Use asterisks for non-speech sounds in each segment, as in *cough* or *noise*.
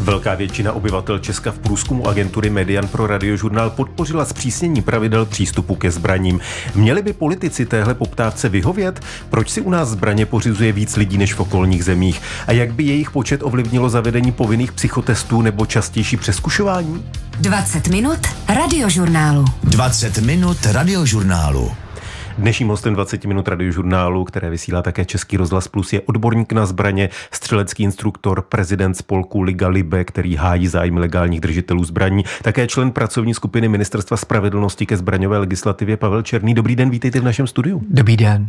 Velká většina obyvatel Česka v průzkumu agentury Median pro radiožurnál podpořila zpřísnění pravidel přístupu ke zbraním. Měli by politici téhle poptávce vyhovět? Proč si u nás zbraně pořizuje víc lidí než v okolních zemích? A jak by jejich počet ovlivnilo zavedení povinných psychotestů nebo častější přeskušování? 20 minut radiožurnálu. 20 minut radiožurnálu. Dnešním hostem 20 minut radiožurnálu, které vysílá také Český rozhlas Plus, je odborník na zbraně, střelecký instruktor, prezident spolku Liga Libe, který hájí zájmy legálních držitelů zbraní, také člen pracovní skupiny Ministerstva spravedlnosti ke zbraňové legislativě Pavel Černý. Dobrý den, vítejte v našem studiu. Dobrý den.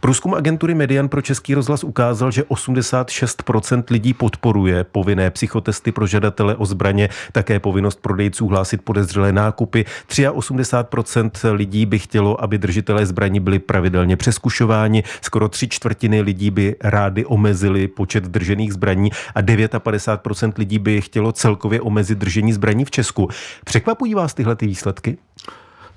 Průzkum agentury Median pro Český rozhlas ukázal, že 86% lidí podporuje povinné psychotesty pro žadatele o zbraně, také povinnost prodejců hlásit podezřelé nákupy. 83% lidí by chtělo, aby držitelé zbraní zbraní byli pravidelně přeskušováni, skoro tři čtvrtiny lidí by rády omezili počet držených zbraní a 59% lidí by chtělo celkově omezit držení zbraní v Česku. Překvapují vás tyhle ty výsledky?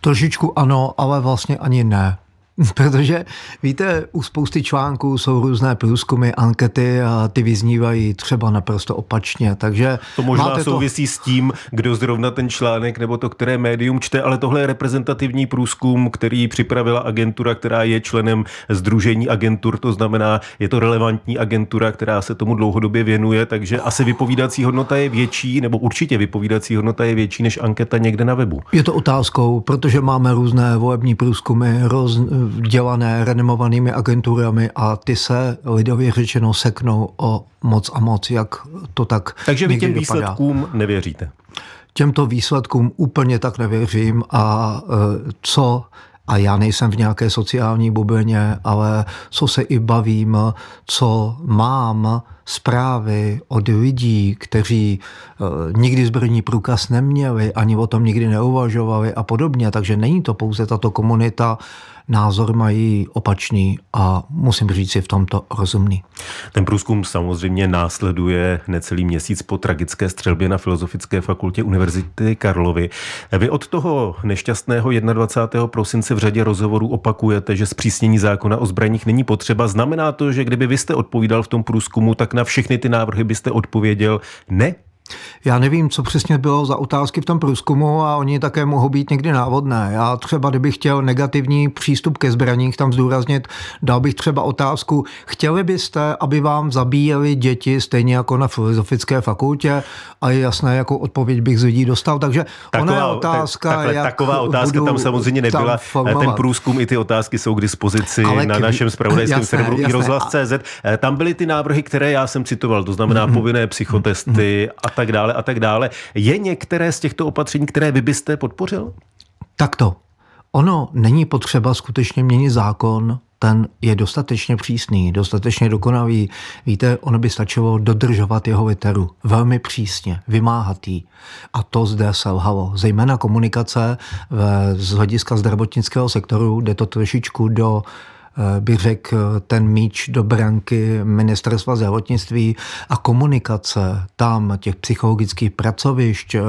Trošičku ano, ale vlastně ani ne. *laughs* Protože víte, u spousty článků jsou různé průzkumy, ankety a ty vyznívají třeba naprosto opačně. Takže to možná máte souvisí to... s tím, kdo zrovna ten článek nebo to, které médium čte, ale tohle je reprezentativní průzkum, který připravila agentura, která je členem Združení agentur, to znamená, je to relevantní agentura, která se tomu dlouhodobě věnuje, takže asi vypovídací hodnota je větší, nebo určitě vypovídací hodnota je větší než anketa někde na webu. Je to otázkou, protože máme různé volební průzkumy, roz, dělané renomovanými agenturami a ty se lidově řečeno seknou o moc a moc, jak to tak Takže vy těm dopadá. výsledkům nevěříte? Těmto výsledkům úplně tak nevěřím a e, co a já nejsem v nějaké sociální bublině, ale co se i bavím, co mám zprávy od lidí, kteří e, nikdy zbrojní průkaz neměli, ani o tom nikdy neuvažovali a podobně. Takže není to pouze tato komunita názor mají opačný a musím říct, je v tomto rozumný. Ten průzkum samozřejmě následuje necelý měsíc po tragické střelbě na Filozofické fakultě Univerzity Karlovy. Vy od toho nešťastného 21. prosince v řadě rozhovorů opakujete, že zpřísnění zákona o zbraních není potřeba. Znamená to, že kdyby vy jste odpovídal v tom průzkumu, tak na všechny ty návrhy byste odpověděl ne? Já nevím, co přesně bylo za otázky v tom průzkumu a oni také mohou být někdy návodné. Já třeba, kdybych chtěl negativní přístup ke zbraních tam zdůraznit, dal bych třeba otázku, chtěli byste, aby vám zabíjeli děti stejně jako na filozofické fakultě a je jasné, jakou odpověď bych z lidí dostal. Takže taková, ona je otázka, tak, takhle, jak taková otázka tam samozřejmě nebyla. Tam ten průzkum i ty otázky jsou k dispozici Ale na k... našem spravodajském serveru i rozhlas.cz. Tam byly ty návrhy, které já jsem citoval, to znamená mm, povinné psychotesty mm, a tak dále a tak dále. Je některé z těchto opatření, které vy byste podpořil? Takto. Ono není potřeba skutečně měnit zákon, ten je dostatečně přísný, dostatečně dokonavý. Víte, ono by stačilo dodržovat jeho veteru. velmi přísně, vymáhatý. A to zde selhalo. Zejména komunikace z hlediska zdravotnického sektoru jde to trošičku do Eh, bych řekl, ten míč do branky ministerstva zdravotnictví a komunikace tam těch psychologických pracovišť eh,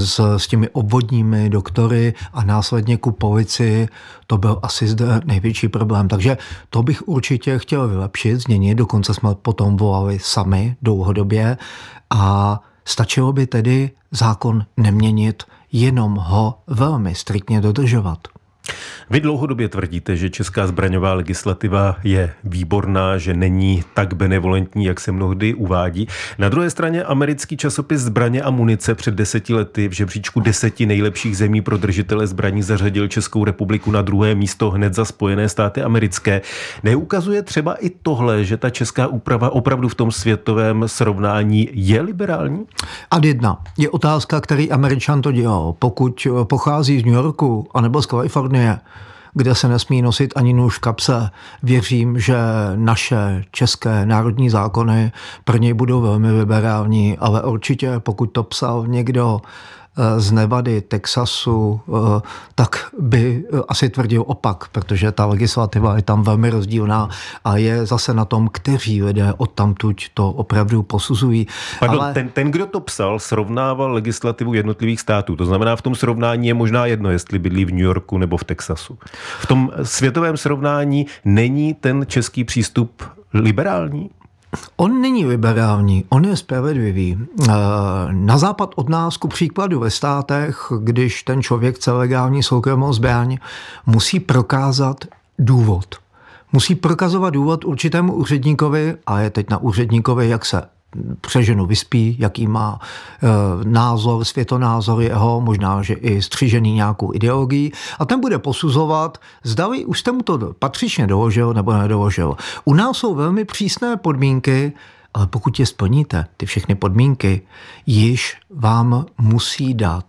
s, s těmi obvodními doktory a následně ku policii, to byl asi zde největší problém. Takže to bych určitě chtěl vylepšit, změnit, dokonce jsme potom volali sami dlouhodobě a stačilo by tedy zákon neměnit, jenom ho velmi striktně dodržovat. Vy dlouhodobě tvrdíte, že česká zbraňová legislativa je výborná, že není tak benevolentní, jak se mnohdy uvádí. Na druhé straně americký časopis Zbraně a munice před deseti lety v žebříčku deseti nejlepších zemí pro držitele zbraní zařadil Českou republiku na druhé místo hned za Spojené státy americké. Neukazuje třeba i tohle, že ta česká úprava opravdu v tom světovém srovnání je liberální? A jedna je otázka, který američan to dělal. Pokud pochází z New Yorku anebo z Kalifornie, kde se nesmí nosit ani nůž v kapse. Věřím, že naše české národní zákony pro něj budou velmi liberální, ale určitě pokud to psal někdo Eh, z Nevady, Texasu, eh, tak by eh, asi tvrdil opak, protože ta legislativa je tam velmi rozdílná a je zase na tom, kteří lidé odtamtuť to opravdu posuzují. Pardon, Ale... ten, ten, kdo to psal, srovnával legislativu jednotlivých států. To znamená, v tom srovnání je možná jedno, jestli bydlí v New Yorku nebo v Texasu. V tom světovém srovnání není ten český přístup liberální? On není liberální, on je spravedlivý. Eh, na západ od nás, ku příkladu ve státech, když ten člověk chce legální soukromou zbraň, musí prokázat důvod. Musí prokazovat důvod určitému úředníkovi a je teď na úředníkovi, jak se přeženu vyspí, jaký má eh, názor, světonázor jeho, možná, že i střižený nějakou ideologii a ten bude posuzovat, zdali už jste mu to patřičně doložil nebo nedoložil. U nás jsou velmi přísné podmínky, ale pokud je splníte, ty všechny podmínky, již vám musí dát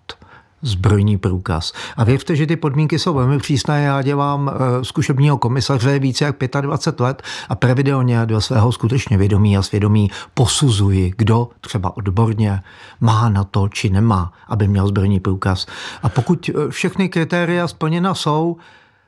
zbrojní průkaz. A věřte, že ty podmínky jsou velmi přísné. Já dělám eh, zkušebního komisaře více jak 25 let a pravidelně do svého skutečně vědomí a svědomí posuzuji, kdo třeba odborně má na to či nemá, aby měl zbrojní průkaz. A pokud eh, všechny kritéria splněna jsou,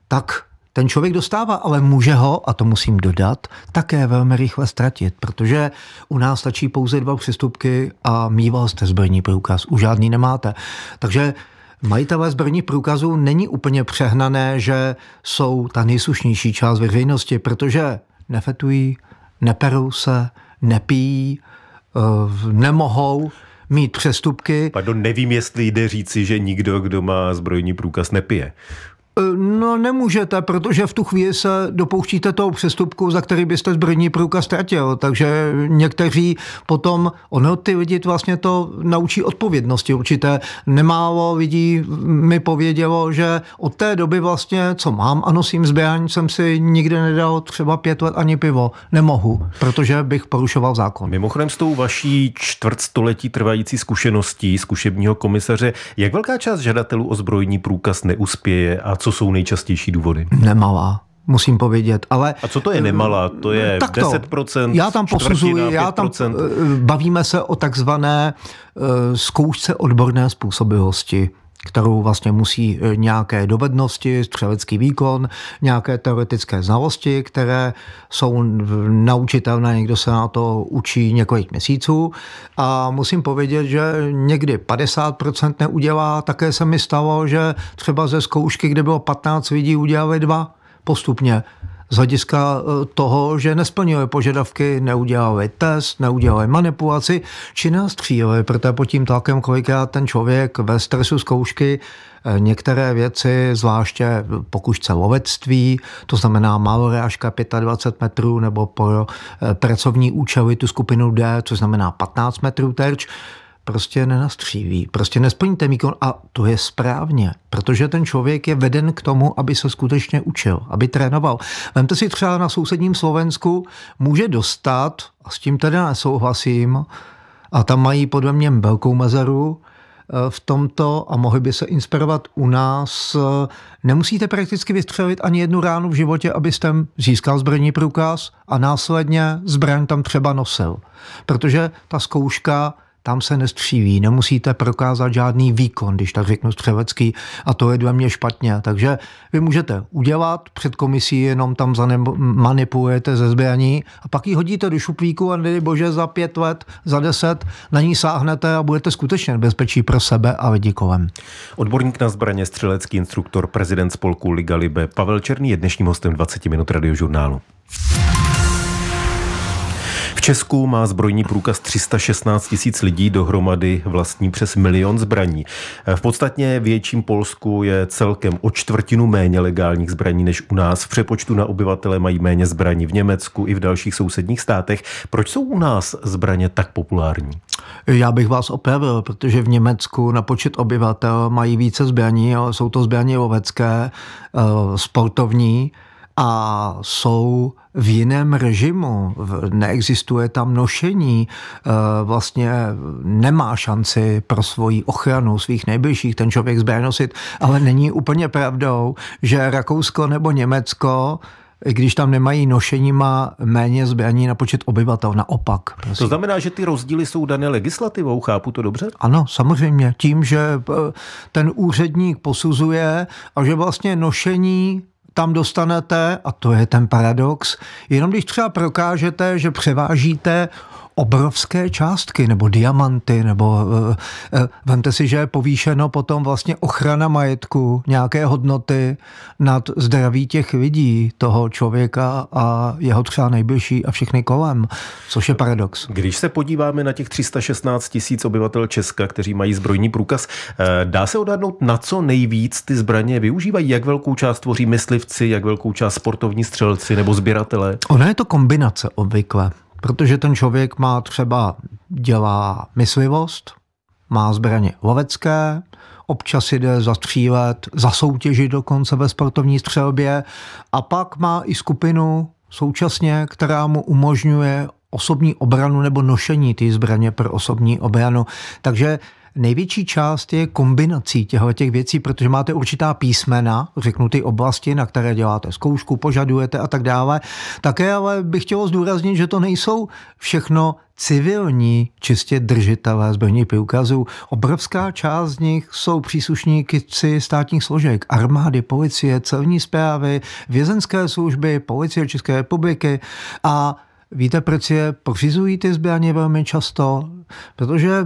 tak ten člověk dostává, ale může ho, a to musím dodat, také velmi rychle ztratit, protože u nás stačí pouze dva přestupky a mýval jste zbrojní průkaz. Už žádný nemáte. Takže majitelé zbrojních průkazů není úplně přehnané, že jsou ta nejslušnější část veřejnosti, protože nefetují, neperou se, nepijí, eh, nemohou mít přestupky. Pardon, nevím, jestli jde říci, že nikdo, kdo má zbrojní průkaz, nepije. Eh, no nemůžete, protože v tu chvíli se dopouštíte toho přestupku, za který byste zbrojní průkaz ztratil. Takže někteří potom, ono ty lidi vlastně to naučí odpovědnosti určité. Nemálo lidí mi povědělo, že od té doby vlastně, co mám a nosím zbraň, jsem si nikdy nedal třeba pět let ani pivo. Nemohu, protože bych porušoval zákon. Mimochodem s tou vaší čtvrtstoletí trvající zkušeností zkušebního komisaře, jak velká část žadatelů o zbrojní průkaz neuspěje a co co jsou nejčastější důvody? Nemalá musím povědět. Ale, a co to je nemalá? To je to, 10%, Já tam posuzuji, já tam eh, bavíme se o takzvané eh, zkoušce odborné způsobilosti kterou vlastně musí e, nějaké dovednosti, střelecký výkon, nějaké teoretické znalosti, které jsou naučitelné, někdo se na to učí několik měsíců a musím povědět, že někdy 50% neudělá, také se mi stalo, že třeba ze zkoušky, kde bylo 15 lidí, udělali dva postupně z hlediska eh, toho, že nesplňuje požadavky, neudělali test, neudělali manipulaci, či nás tříli, protože pod tím tlakem kolikrát ten člověk ve stresu zkoušky eh, některé věci, zvláště pokušce lovectví, to znamená až 25 metrů nebo pro eh, pracovní účely tu skupinu D, což znamená 15 metrů terč, prostě nenastříví, prostě nesplní ten výkon a to je správně, protože ten člověk je veden k tomu, aby se skutečně učil, aby trénoval. Vemte si třeba na sousedním Slovensku, může dostat, a s tím teda nesouhlasím, a tam mají podle mě velkou mezeru, eh, v tomto a mohli by se inspirovat u nás. Eh, nemusíte prakticky vystřelit ani jednu ránu v životě, abyste získal zbrojní průkaz a následně zbraň tam třeba nosil. Protože ta zkouška tam se nestříví, nemusíte prokázat žádný výkon, když tak řeknu střevecký, a to je dle mě špatně. Takže vy můžete udělat před komisí, jenom tam manipulujete ze zbraní a pak ji hodíte do šuplíku a nedej bože za pět let, za deset na ní sáhnete a budete skutečně bezpečí pro sebe a lidi kolem. Odborník na zbraně, střelecký instruktor, prezident spolku Liga Libe Pavel Černý je dnešním hostem 20 minut radiožurnálu. Česku má zbrojní průkaz 316 tisíc lidí, dohromady vlastní přes milion zbraní. V podstatně větším Polsku je celkem o čtvrtinu méně legálních zbraní než u nás. V přepočtu na obyvatele mají méně zbraní v Německu i v dalších sousedních státech. Proč jsou u nás zbraně tak populární? Já bych vás opravil, protože v Německu na počet obyvatel mají více zbraní, ale jsou to zbraně lovecké, eh, sportovní, a jsou v jiném režimu, neexistuje tam nošení, e, vlastně nemá šanci pro svoji ochranu svých nejbližších ten člověk zbraň nosit, ale není úplně pravdou, že Rakousko nebo Německo když tam nemají nošení, má méně zbraní na počet obyvatel. Naopak. Prosím. To znamená, že ty rozdíly jsou dané legislativou, chápu to dobře? Ano, samozřejmě. Tím, že e, ten úředník posuzuje a že vlastně nošení tam dostanete, a to je ten paradox, jenom když třeba prokážete, že převážíte obrovské částky, nebo diamanty, nebo eh, eh, vemte si, že je povýšeno potom vlastně ochrana majetku nějaké hodnoty nad zdraví těch lidí, toho člověka a jeho třeba nejbližší a všechny kolem, což je paradox. Když se podíváme na těch 316 tisíc obyvatel Česka, kteří mají zbrojní průkaz, eh, dá se odhadnout, na co nejvíc ty zbraně využívají? Jak velkou část tvoří myslivci, jak velkou část sportovní střelci nebo sběratelé? Ona je to kombinace obvykle. Protože ten člověk má třeba, dělá myslivost, má zbraně lovecké, občas jde zastřílet, zasoutěžit dokonce ve sportovní střelbě a pak má i skupinu současně, která mu umožňuje osobní obranu nebo nošení té zbraně pro osobní obranu. Takže největší část je kombinací těchto těch věcí, protože máte určitá písmena, řeknu ty oblasti, na které děláte zkoušku, požadujete a tak dále. Také ale bych chtěl zdůraznit, že to nejsou všechno civilní, čistě držitelé zbrojních průkazů. Obrovská část z nich jsou příslušníci státních složek, armády, policie, celní zprávy, vězenské služby, policie České republiky a Víte, proč je pořizují ty zbraně velmi často? Protože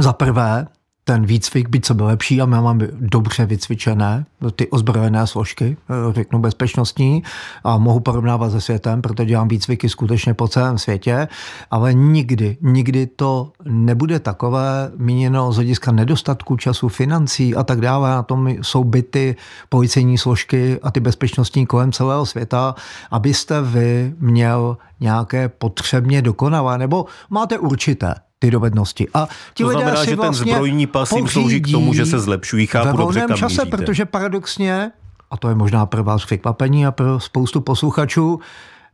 za prvé, ten výcvik by co byl lepší a my mám dobře vycvičené ty ozbrojené složky, eh, řeknu bezpečnostní a mohu porovnávat se světem, protože dělám výcviky skutečně po celém světě, ale nikdy, nikdy to nebude takové míněno z hlediska nedostatku času, financí a tak dále. Na tom jsou byty policejní složky a ty bezpečnostní kolem celého světa, abyste vy měl nějaké potřebně dokonalé, nebo máte určité, ty dovednosti. A ti to lidé znamená, si že vlastně ten zbrojní pas jim slouží k tomu, že se zlepšují, chápu dobře, kam čase, míříte. protože paradoxně, a to je možná pro vás překvapení a pro spoustu posluchačů,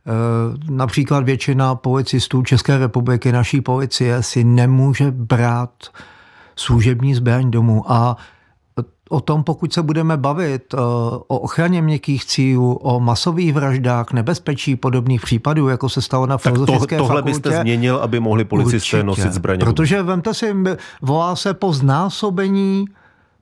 eh, například většina policistů České republiky, naší policie, si nemůže brát služební zbraň domů a O tom, pokud se budeme bavit eh, o ochraně měkkých cílů, o masových vraždách, nebezpečí podobných případů, jako se stalo na tak filozofické to, tohle fakultě, byste změnil, aby mohli policisté určitě, nosit zbraně. Protože vemte si, volá se po znásobení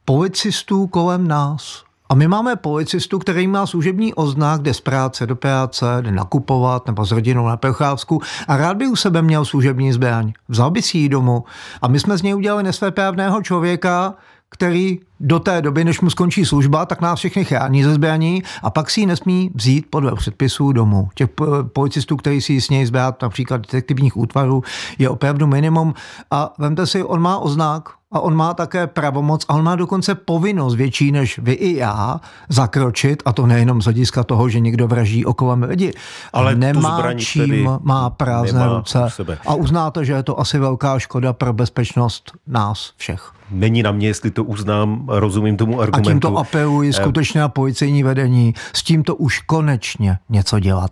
policistů kolem nás. A my máme policistu, který má služební oznak, jde z práce do práce, jde nakupovat nebo s rodinou na procházku a rád by u sebe měl služební zbraň. Vzal by si ji domů. A my jsme z něj udělali nesvéprávného člověka, který do té doby, než mu skončí služba, tak nás všechny chrání ze zbraní a pak si ji nesmí vzít podle předpisů domů. Těch eh, policistů, kteří si ji smějí zbrát, například detektivních útvarů, je opravdu minimum. A vemte si, on má oznák, a on má také pravomoc a on má dokonce povinnost větší než vy i já zakročit, a to nejenom z hlediska toho, že někdo vraží okolo lidi, ale nemá čím, má prázdné nemá ruce. A uznáte, že je to asi velká škoda pro bezpečnost nás všech. Není na mě, jestli to uznám rozumím tomu argumentu. A tímto apeluji eh, skutečně na policejní vedení. S tímto už konečně něco dělat.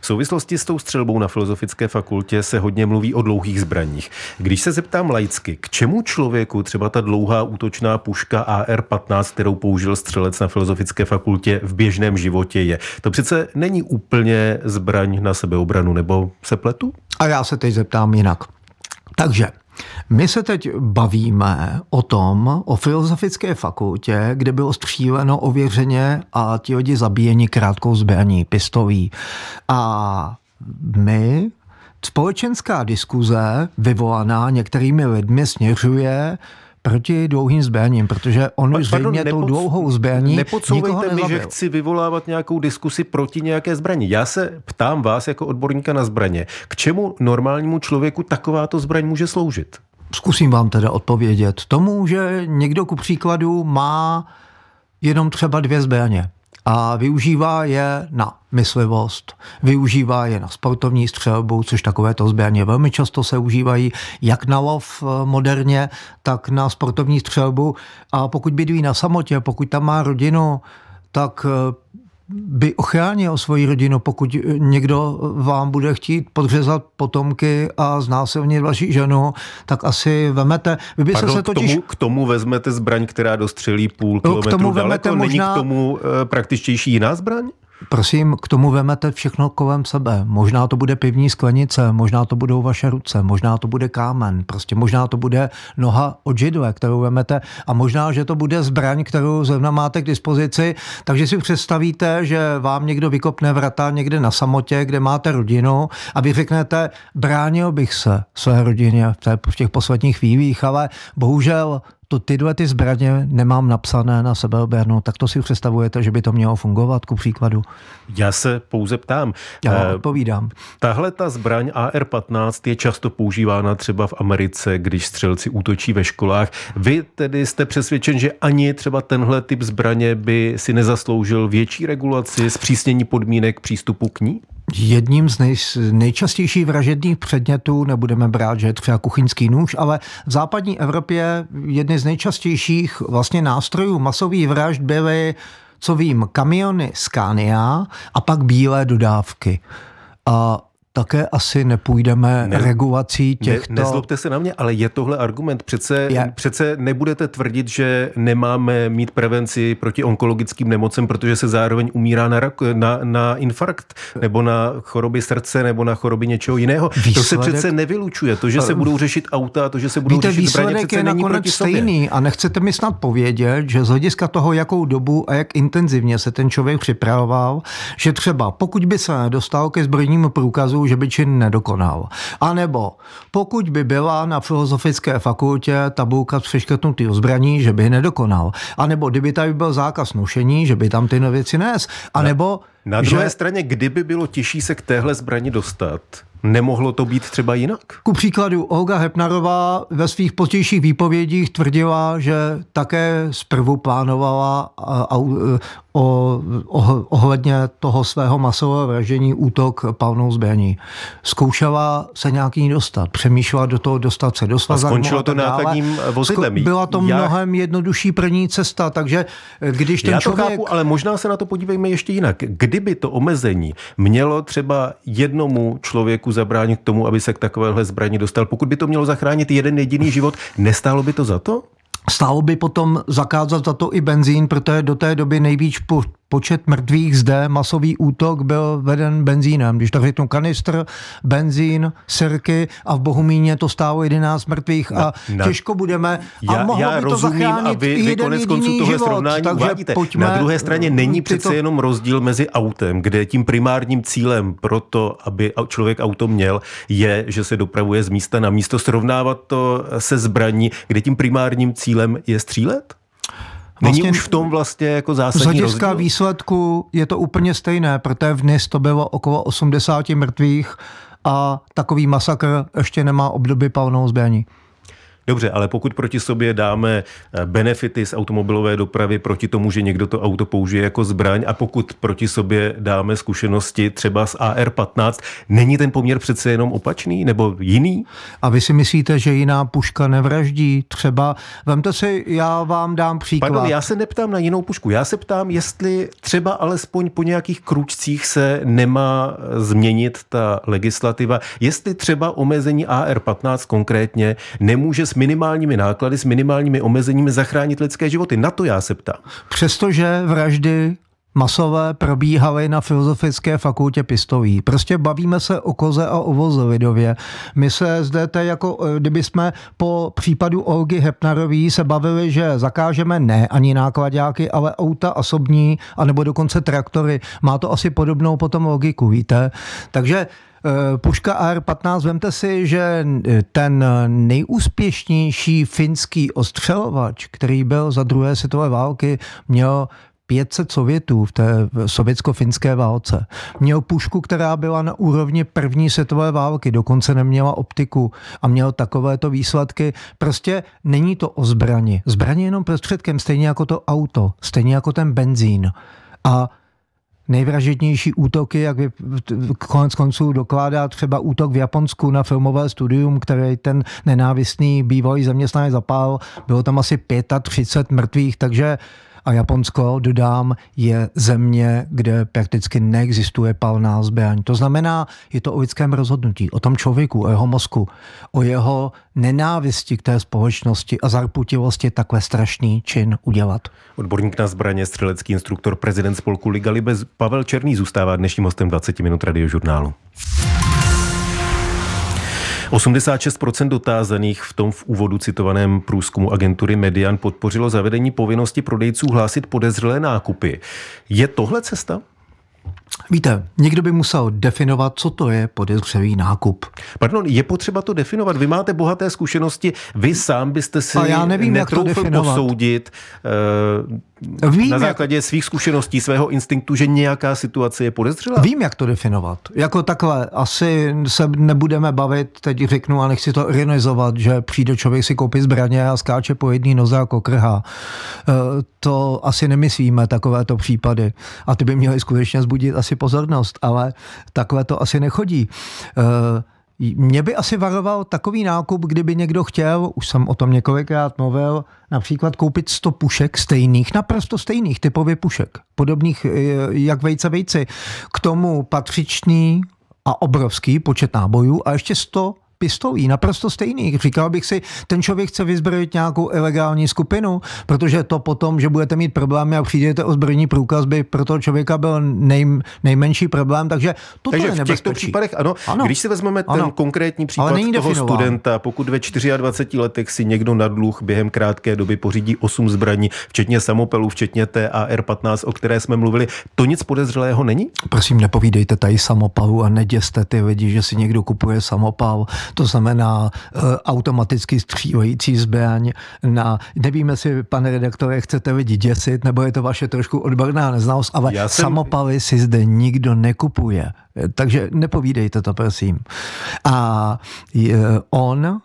V souvislosti s tou střelbou na Filozofické fakultě se hodně mluví o dlouhých zbraních. Když se zeptám laicky, k čemu člověku třeba ta dlouhá útočná puška AR-15, kterou použil střelec na Filozofické fakultě v běžném životě je? To přece není úplně zbraň na sebeobranu, nebo se pletu? A já se teď zeptám jinak. Takže my se teď bavíme o tom, o filozofické fakultě, kde bylo stříleno ověřeně a ti lidi zabíjeni krátkou zbraní, pistoví. A my společenská diskuze vyvolaná některými lidmi směřuje proti dlouhým zbraním, protože on už zřejmě nepoc... tou dlouhou zbraní nikoho mi, že chci vyvolávat nějakou diskusi proti nějaké zbraní. Já se ptám vás jako odborníka na zbraně, k čemu normálnímu člověku takováto zbraň může sloužit? Zkusím vám teda odpovědět. Tomu, že někdo ku příkladu má jenom třeba dvě zbraně a využívá je na myslivost, využívá je na sportovní střelbu, což takovéto zbraně velmi často se užívají, jak na lov eh, moderně, tak na sportovní střelbu. A pokud bydlí na samotě, pokud tam má rodinu, tak eh, by ochránil svoji rodinu, pokud někdo vám bude chtít podřezat potomky a znásilnit vaši ženu, tak asi vemete. Vy by Pardon, se totiž... k, tomu, k tomu vezmete zbraň, která dostřelí půl no, kilometru k tomu daleko. Možná... Není k tomu eh, praktičtější jiná zbraň? prosím, k tomu vemete všechno kolem sebe. Možná to bude pivní sklenice, možná to budou vaše ruce, možná to bude kámen, prostě možná to bude noha od židle, kterou vemete a možná, že to bude zbraň, kterou zrovna máte k dispozici, takže si představíte, že vám někdo vykopne vrata někde na samotě, kde máte rodinu a vy řeknete, bránil bych se své rodině v, v těch posledních chvílích, ale bohužel to, tyhle ty zbraně nemám napsané na sebeobranu, tak to si představujete, že by to mělo fungovat, ku příkladu? Já se pouze ptám. Já eh, odpovídám. Tahle ta zbraň AR-15 je často používána třeba v Americe, když střelci útočí ve školách. Vy tedy jste přesvědčen, že ani třeba tenhle typ zbraně by si nezasloužil větší regulaci, zpřísnění podmínek přístupu k ní? Jedním z nej, nejčastějších vražedných předmětů, nebudeme brát, že je třeba kuchyňský nůž, ale v západní Evropě jedny z nejčastějších vlastně nástrojů masových vražd byly, co vím, kamiony Scania a pak bílé dodávky. A také asi nepůjdeme ne, regulací těchto... Ne, nezlobte se na mě, ale je tohle argument. Přece, je. přece nebudete tvrdit, že nemáme mít prevenci proti onkologickým nemocem, protože se zároveň umírá na, rak, na, na infarkt, nebo na choroby srdce, nebo na choroby něčeho jiného. Výsledek... To se přece nevylučuje. To, že se budou řešit auta, to, že se budou Víte, řešit výsledek braně, je nakonec stejný. Sobě. A nechcete mi snad povědět, že z hlediska toho, jakou dobu a jak intenzivně se ten člověk připravoval, že třeba pokud by se dostal ke zbrojnímu průkazu, že by čin nedokonal. A nebo pokud by byla na filozofické fakultě tabulka s přeškrtnutým zbraní, že by nedokonal. A nebo kdyby tady byl zákaz nošení, že by tam ty věci nes. A nebo na druhé že... straně, kdyby bylo těžší se k téhle zbrani dostat, Nemohlo to být třeba jinak? Ku příkladu, Olga Hepnarová ve svých pozdějších výpovědích tvrdila, že také zprvu plánovala a, eh, a, eh, o, o, oh, ohledně toho svého masového vražení útok palnou zbraní. Zkoušela se nějaký dostat, přemýšlela do toho dostat se do svazarmu. A skončilo a to nákladním jako vozidlem. Byla to Já... mnohem jednodušší první cesta, takže eh, když ten Já to člověk... chápu, ale možná se na to podívejme ještě jinak. Kdy kdyby to omezení mělo třeba jednomu člověku zabránit tomu, aby se k takovéhle zbraní dostal, pokud by to mělo zachránit jeden jediný život, nestálo by to za to? Stálo by potom zakázat za to i benzín, protože do té doby nejvíc po, počet mrtvých zde, masový útok byl veden benzínem. Když tak řeknu kanistr, benzín, sirky a v Bohumíně to stálo 11 mrtvých no, a na, na, těžko budeme. Já, mohlo já by to rozumím a vy, vy konec konců tohle život, srovnání takže uvádíte. Pojďme, na druhé straně mm, není tyto... přece jenom rozdíl mezi autem, kde tím primárním cílem pro to, aby člověk auto měl, je, že se dopravuje z místa na místo. Srovnávat to se zbraní, kde tím primárním cílem cílem je střílet? Vlastně už v tom vlastně jako zásadní Z hlediska výsledku je to úplně stejné, protože v NIS to bylo okolo 80 mrtvých a takový masakr ještě nemá obdoby palnou zbraní. Dobře, ale pokud proti sobě dáme eh, benefity z automobilové dopravy proti tomu, že někdo to auto použije jako zbraň a pokud proti sobě dáme zkušenosti třeba z AR-15, není ten poměr přece jenom opačný nebo jiný? A vy si myslíte, že jiná puška nevraždí? Třeba, vemte si, já vám dám příklad. Pardon, já se neptám na jinou pušku, já se ptám, jestli třeba alespoň po nějakých kručcích se nemá eh, změnit ta legislativa, jestli třeba omezení AR-15 konkrétně nemůže s minimálními náklady, s minimálními omezeními zachránit lidské životy. Na to já se ptám. Přestože vraždy masové probíhaly na Filozofické fakultě Pistoví. Prostě bavíme se o koze a o vozovidově. My se zde to jako, eh, kdyby jsme po případu Olgy Hepnarový se bavili, že zakážeme ne ani nákladáky, ale auta osobní, anebo dokonce traktory. Má to asi podobnou potom logiku, víte? Takže Eh, puška AR-15, vemte si, že eh, ten eh, nejúspěšnější finský ostřelovač, který byl za druhé světové války, měl 500 Sovětů v té sovětsko-finské válce. Měl pušku, která byla na úrovni první světové války, dokonce neměla optiku a měl takovéto výsledky. Prostě není to o zbrani. Zbraně jenom prostředkem, stejně jako to auto, stejně jako ten benzín. A nejvražednější útoky, jak by konec konců dokládá třeba útok v Japonsku na filmové studium, který ten nenávistný bývalý zaměstnanec zapál. Bylo tam asi 35 mrtvých, takže uh, a Japonsko, dodám, je země, kde prakticky neexistuje palná zbraň. To znamená, je to o lidském rozhodnutí, o tom člověku, o jeho mozku, o jeho nenávisti k té společnosti a zarputilosti takhle strašný čin udělat. Odborník na zbraně, střelecký instruktor, prezident spolku Liga Libes Pavel Černý zůstává dnešním hostem 20 minut radiožurnálu. 86% dotázaných v tom v úvodu citovaném průzkumu agentury Median podpořilo zavedení povinnosti prodejců hlásit podezřelé nákupy. Je tohle cesta? Víte, někdo by musel definovat, co to je podezřelý nákup. Pardon, je potřeba to definovat. Vy máte bohaté zkušenosti, vy sám byste si A já nevím, jak to definovat. posoudit uh, Vím, na základě jak... svých zkušeností, svého instinktu, že nějaká situace je podezřelá. Vím, jak to definovat. Jako takhle, asi se nebudeme bavit, teď řeknu a nechci to ironizovat, že přijde člověk si koupit zbraně a skáče po jedné noze jako krhá. Uh, eh, to asi nemyslíme, takovéto případy. A ty by měly skutečně zbudit asi pozornost, ale takhle to asi nechodí. Eh, mě by asi varoval takový nákup, kdyby někdo chtěl, už jsem o tom několikrát mluvil, například koupit 100 pušek stejných, naprosto stejných typově pušek, podobných eh, jak vejce vejci. K tomu patřičný a obrovský počet nábojů a ještě 100 pistolí, naprosto stejný. Říkal bych si, ten člověk chce vyzbrojit nějakou ilegální skupinu, protože to potom, že budete mít problémy a přijdete o zbrojní průkaz, by pro toho člověka byl nej, nejmenší problém, takže to je v těchto případech ano, ano. Když si vezmeme ten ano. konkrétní případ ale toho definován. studenta, pokud ve 24 letech si někdo na dluh během krátké doby pořídí 8 zbraní, včetně samopelů, včetně TAR-15, o které jsme mluvili, to nic podezřelého není? Prosím, nepovídejte tady samopalu a neděste ty lidi, že si někdo kupuje samopal to znamená eh, automaticky střílející zbraň na, nevíme si, pane redaktore, chcete vidět děsit, nebo je to vaše trošku odborná neznalost, ale jsem... samopaly si zde nikdo nekupuje. Takže nepovídejte to, prosím. A on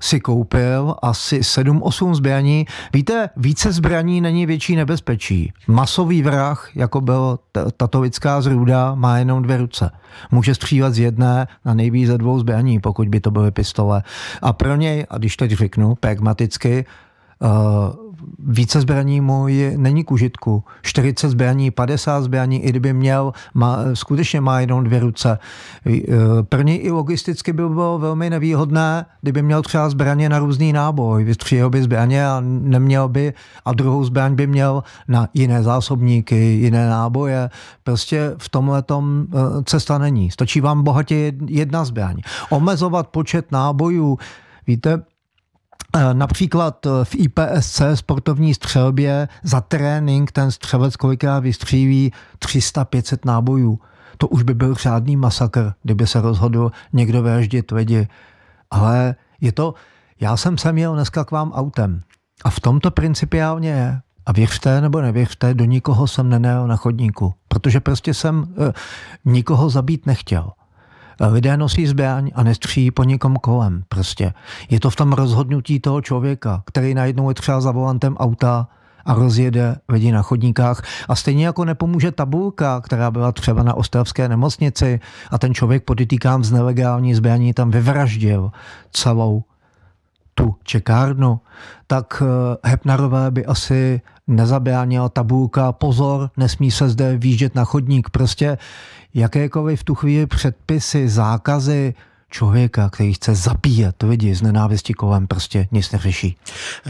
si koupil asi 7-8 zbraní. Víte, více zbraní není větší nebezpečí. Masový vrah, jako byl tatovická zrůda, má jenom dvě ruce. Může střílet z jedné na nejvíc ze dvou zbraní, pokud by to byly pistole. A pro něj, a když teď řeknu pragmaticky, uh, více zbraní mu je, není k užitku. 40 zbraní, 50 zbraní, i kdyby měl, má, skutečně má jenom dvě ruce. E, první i logisticky by bylo velmi nevýhodné, kdyby měl třeba zbraně na různý náboj. Vystřílel by zbraně a neměl by, a druhou zbraň by měl na jiné zásobníky, jiné náboje. Prostě v tomhle tom e, cesta není. Stačí vám bohatě jedna zbraň. Omezovat počet nábojů, víte, Eh, například eh, v IPSC sportovní střelbě za trénink ten střelec kolikrát vystřílí 300-500 nábojů. To už by byl řádný masakr, kdyby se rozhodl někdo vraždit lidi. Ale je to, já jsem sem jel dneska k vám autem a v tomto principiálně je. A věřte nebo nevěřte, do nikoho jsem nenajel na chodníku, protože prostě jsem e, nikoho zabít nechtěl. Lidé nosí zbraň a nestříjí po někom kolem. Prostě je to v tom rozhodnutí toho člověka, který najednou je třeba za volantem auta a rozjede lidi na chodníkách. A stejně jako nepomůže tabulka, která byla třeba na ostravské nemocnici a ten člověk podytýkám z nelegální zbraní tam vyvraždil celou tu čekárnu, tak eh, Hepnarové by asi nezabránila tabulka, pozor, nesmí se zde výjíždět na chodník. Prostě jakékoliv v tu chvíli předpisy, zákazy, člověka, který chce zapíjet lidi z nenávisti kolem, prostě nic neřeší.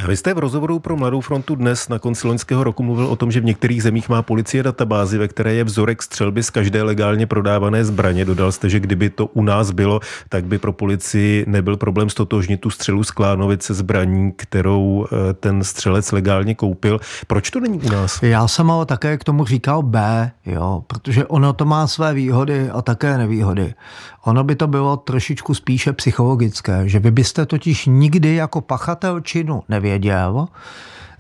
Vy jste v rozhovoru pro Mladou frontu dnes na konci loňského roku mluvil o tom, že v některých zemích má policie databázi, ve které je vzorek střelby z každé legálně prodávané zbraně. Dodal jste, že kdyby to u nás bylo, tak by pro policii nebyl problém stotožnit tu střelu z Klánovice zbraní, kterou eh, ten střelec legálně koupil. Proč to není u nás? Já jsem ale také k tomu říkal B, jo, protože ono to má své výhody a také nevýhody. Ono by to bylo trošičku spíše psychologické, že vy byste totiž nikdy jako pachatel činu nevěděl,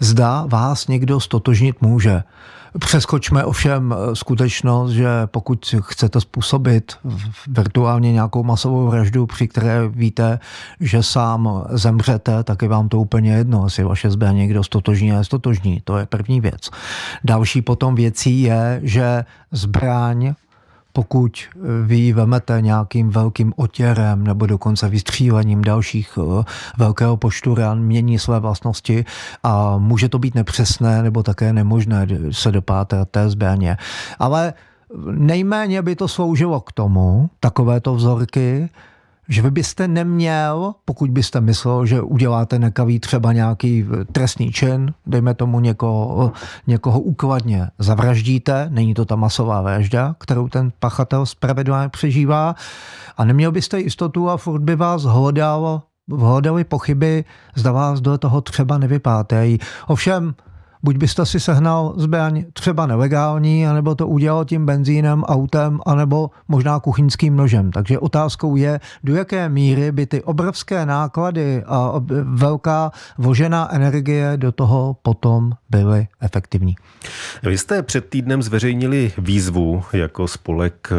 zda vás někdo stotožnit může. Přeskočme ovšem eh, skutečnost, že pokud chcete způsobit virtuálně nějakou masovou vraždu, při které víte, že sám zemřete, tak je vám to úplně jedno, jestli vaše zbraně někdo stotožní a stotožní. To je první věc. Další potom věcí je, že zbraň pokud eh, vy ji vemete nějakým velkým otěrem nebo dokonce vystřílením dalších eh, velkého počtu ran, mění své vlastnosti a může to být nepřesné nebo také nemožné se dopátrat té zbraně. Ale nejméně by to sloužilo k tomu, takovéto vzorky, že vy byste neměl, pokud byste myslel, že uděláte nekavý třeba nějaký eh, trestný čin, dejme tomu někoho, eh, někoho úkladně, zavraždíte, není to ta masová vražda, kterou ten pachatel zpravedlně přežívá, a neměl byste jistotu a furt by vás hledal hledali pochyby, zda vás do toho třeba nevypátejí. Ovšem, Buď byste si sehnal zbraň třeba nelegální, anebo to udělal tím benzínem, autem, anebo možná kuchyňským nožem. Takže otázkou je, do jaké míry by ty obrovské náklady a velká vožená energie do toho potom byly efektivní. Vy jste před týdnem zveřejnili výzvu jako spolek eh,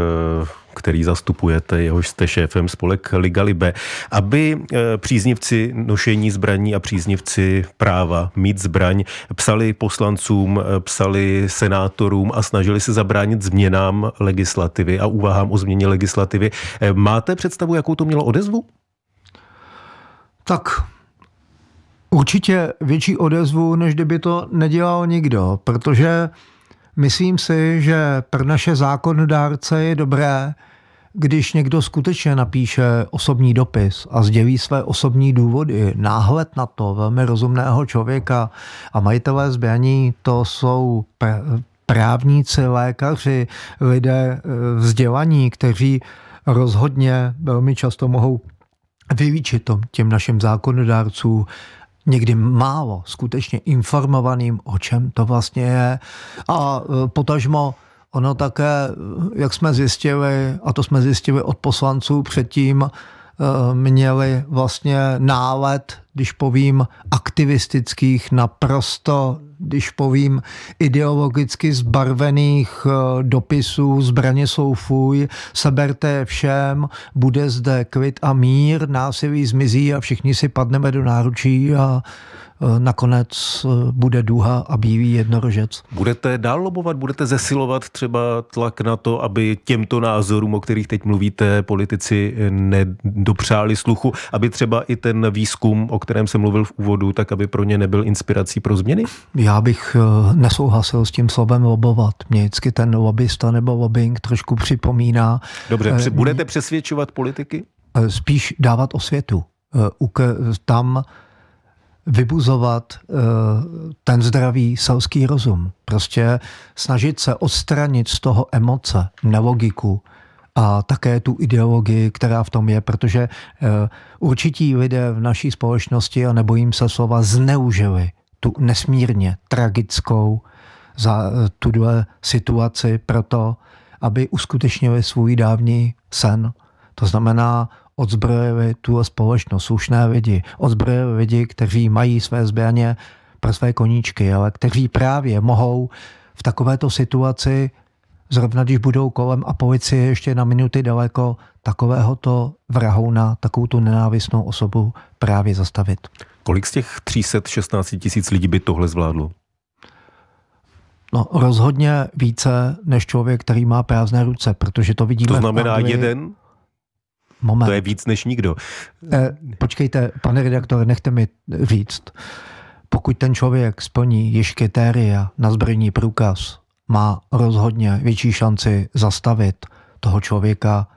který zastupujete, jehož jste šéfem spolek Liga Libe, aby e, příznivci nošení zbraní a příznivci práva mít zbraň psali poslancům, e, psali senátorům a snažili se zabránit změnám legislativy a úvahám o změně legislativy. E, máte představu, jakou to mělo odezvu? Tak určitě větší odezvu, než kdyby to nedělal nikdo, protože Myslím si, že pro naše zákonodárce je dobré, když někdo skutečně napíše osobní dopis a sdělí své osobní důvody, náhled na to velmi rozumného člověka a majitelé zběhaní, to jsou právníci, lékaři, lidé eh, vzdělaní, kteří rozhodně velmi často mohou vyvíčit to těm našim zákonodárcům, někdy málo skutečně informovaným, o čem to vlastně je. A e, potažmo ono také, e, jak jsme zjistili, a to jsme zjistili od poslanců předtím, e, měli vlastně nálet, když povím, aktivistických, naprosto když povím, ideologicky zbarvených eh, dopisů, zbraně jsou fuj, seberte všem, bude zde klid a mír, násilí zmizí a všichni si padneme do náručí a Eh, nakonec eh, bude duha a bývý jednorožec. Budete dál lobovat, budete zesilovat třeba tlak na to, aby těmto názorům, o kterých teď mluvíte, politici nedopřáli sluchu, aby třeba i ten výzkum, o kterém jsem mluvil v úvodu, tak aby pro ně nebyl inspirací pro změny? Já bych eh, nesouhlasil s tím slovem lobovat. Mě vždycky ten lobbysta nebo lobbying trošku připomíná. Dobře, budete přesvědčovat politiky? Spíš dávat osvětu. Tam vybuzovat eh, ten zdravý selský rozum. Prostě snažit se odstranit z toho emoce, nelogiku a také tu ideologii, která v tom je, protože eh, určití lidé v naší společnosti, a nebojím se slova, zneužili tu nesmírně tragickou za eh, tuhle situaci proto, aby uskutečnili svůj dávný sen. To znamená odzbrojili tu společnost, slušné lidi, odzbrojili lidi, kteří mají své zbraně pro své koníčky, ale kteří právě mohou v takovéto situaci, zrovna když budou kolem a policie ještě na minuty daleko, takovéhoto vrahouna, takovou tu nenávistnou osobu právě zastavit. Kolik z těch 316 tisíc lidí by tohle zvládlo? No, rozhodně více než člověk, který má prázdné ruce, protože to vidíme. To znamená v jeden Moment. To je víc než nikdo. Eh, počkejte, pane redaktore, nechte mi říct. Pokud ten člověk splní již kritéria na zbrojní průkaz, má rozhodně větší šanci zastavit toho člověka,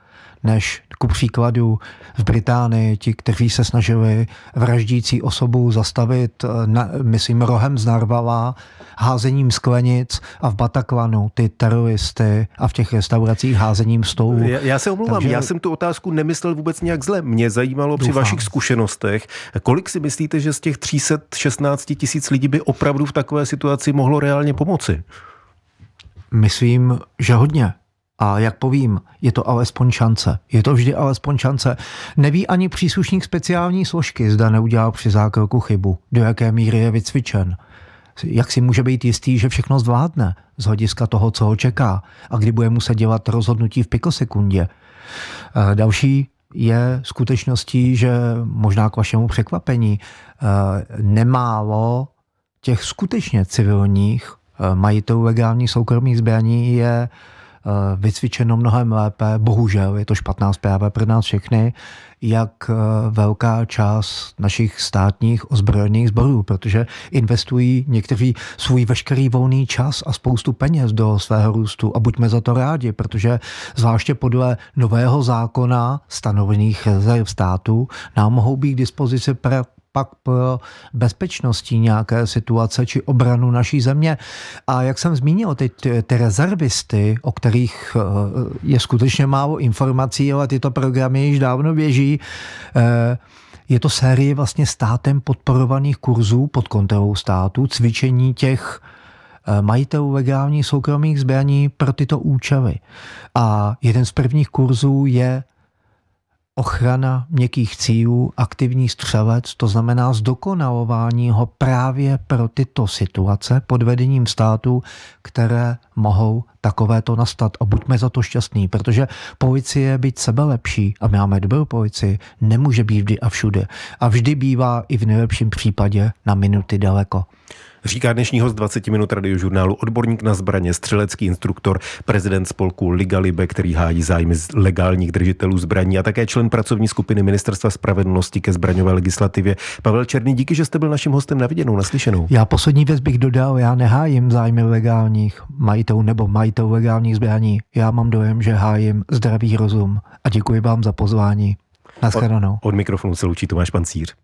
než ku příkladu v Británii, ti, kteří se snažili vraždící osobu zastavit, eh, na, myslím, rohem z Narvala, házením sklenic a v Bataklanu ty teroristy a v těch restauracích házením stolu. Já, já se omlouvám, Takže... já jsem tu otázku nemyslel vůbec nějak zle. Mě zajímalo Doufám. při vašich zkušenostech, kolik si myslíte, že z těch 316 tisíc lidí by opravdu v takové situaci mohlo reálně pomoci? Myslím, že hodně. A jak povím, je to alespoň šance. Je to vždy alespoň šance. Neví ani příslušník speciální složky, zda neudělal při zákroku chybu, do jaké míry je vycvičen. Jak si může být jistý, že všechno zvládne z hlediska toho, co ho čeká a kdy bude muset dělat rozhodnutí v pikosekundě. Eh, další je skutečností, že možná k vašemu překvapení eh, nemálo těch skutečně civilních eh, majitelů legálních soukromých zbraní je uh, Eh, vycvičeno mnohem lépe. Bohužel je to špatná zpráva pro nás všechny, jak eh, velká část našich státních ozbrojených sborů, protože investují někteří svůj veškerý volný čas a spoustu peněz do svého růstu a buďme za to rádi, protože zvláště podle nového zákona stanovených rezerv států nám mohou být k dispozici pak pro bezpečnostní nějaké situace či obranu naší země. A jak jsem zmínil, ty, ty rezervisty, o kterých eh, je skutečně málo informací, ale tyto programy již dávno běží, eh, je to série vlastně státem podporovaných kurzů pod kontrolou státu, cvičení těch eh, majitelů legálních soukromých zbraní pro tyto účely. A jeden z prvních kurzů je ochrana měkkých cílů, aktivní střelec, to znamená zdokonalování ho právě pro tyto situace pod vedením států, které mohou takovéto nastat. A buďme za to šťastní, protože policie být sebe lepší, a my máme dobrou policii, nemůže být vždy a všude. A vždy bývá i v nejlepším případě na minuty daleko. Říká dnešní host 20 minut radiožurnálu odborník na zbraně, střelecký instruktor, prezident spolku Liga Libe, který hájí zájmy legálních držitelů zbraní a také člen pracovní skupiny Ministerstva spravedlnosti ke zbraňové legislativě. Pavel Černý, díky, že jste byl naším hostem na viděnou, naslyšenou. Já poslední věc bych dodal, já nehájím zájmy legálních majitelů nebo majitelů legálních zbraní. Já mám dojem, že hájím zdravý rozum a děkuji vám za pozvání. Naschledanou. Od, od mikrofonu se loučí Tomáš Pancíř.